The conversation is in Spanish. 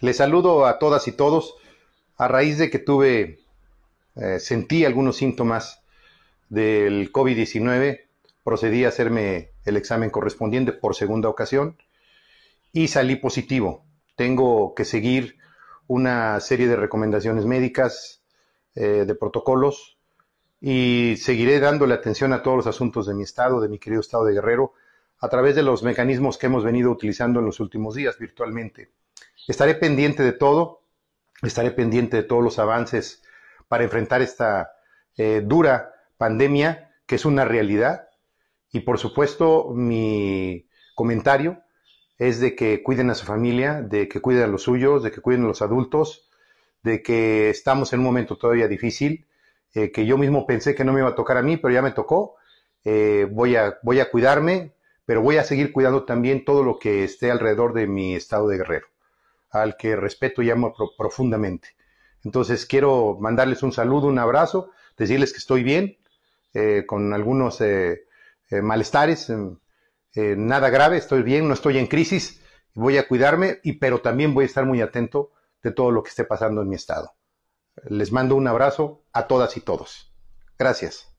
Les saludo a todas y todos. A raíz de que tuve, eh, sentí algunos síntomas del COVID-19, procedí a hacerme el examen correspondiente por segunda ocasión y salí positivo. Tengo que seguir una serie de recomendaciones médicas, eh, de protocolos, y seguiré dándole atención a todos los asuntos de mi estado, de mi querido estado de Guerrero, a través de los mecanismos que hemos venido utilizando en los últimos días virtualmente. Estaré pendiente de todo, estaré pendiente de todos los avances para enfrentar esta eh, dura pandemia que es una realidad. Y por supuesto, mi comentario es de que cuiden a su familia, de que cuiden a los suyos, de que cuiden a los adultos, de que estamos en un momento todavía difícil, eh, que yo mismo pensé que no me iba a tocar a mí, pero ya me tocó. Eh, voy, a, voy a cuidarme, pero voy a seguir cuidando también todo lo que esté alrededor de mi estado de guerrero al que respeto y amo profundamente. Entonces quiero mandarles un saludo, un abrazo, decirles que estoy bien, eh, con algunos eh, eh, malestares, nada grave, estoy bien, no estoy en crisis, voy a cuidarme, y, pero también voy a estar muy atento de todo lo que esté pasando en mi estado. Les mando un abrazo a todas y todos. Gracias.